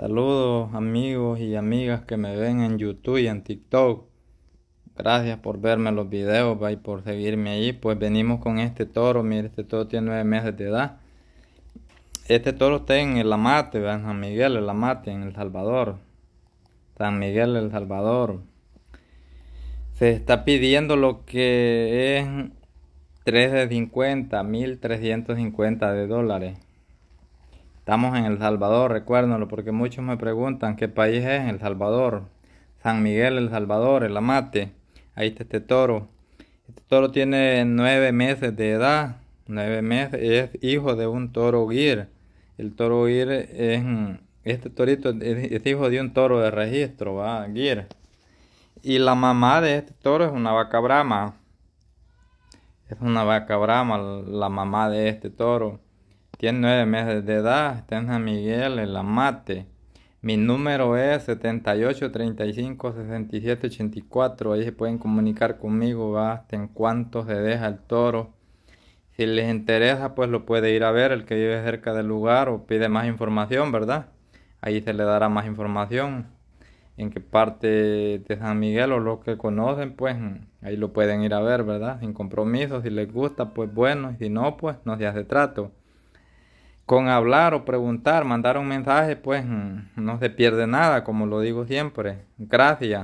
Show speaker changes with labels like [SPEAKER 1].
[SPEAKER 1] Saludos amigos y amigas que me ven en YouTube y en TikTok. Gracias por verme los videos y por seguirme ahí. Pues venimos con este toro. Mire, este toro tiene nueve meses de edad. Este toro está en el Amate, en San Miguel, el Amate, en El Salvador. San Miguel, El Salvador. Se está pidiendo lo que es trescientos 1350 de dólares. Estamos en El Salvador, recuérdenlo, porque muchos me preguntan qué país es El Salvador. San Miguel, El Salvador, el amate. Ahí está este toro. Este toro tiene nueve meses de edad. Nueve meses. Es hijo de un toro guir. El toro guir es... Este torito es, hijo de un toro de registro, va, guir. Y la mamá de este toro es una vaca brama. Es una vaca brama la mamá de este toro. Tiene nueve meses de edad, está en San Miguel, en la mate. Mi número es 78356784. Ahí se pueden comunicar conmigo hasta en cuánto se deja el toro. Si les interesa, pues lo puede ir a ver el que vive cerca del lugar o pide más información, ¿verdad? Ahí se le dará más información. En qué parte de San Miguel o lo que conocen, pues ahí lo pueden ir a ver, ¿verdad? Sin compromiso, si les gusta, pues bueno, si no, pues no se hace trato con hablar o preguntar, mandar un mensaje, pues mm, no se pierde nada, como lo digo siempre. Gracias.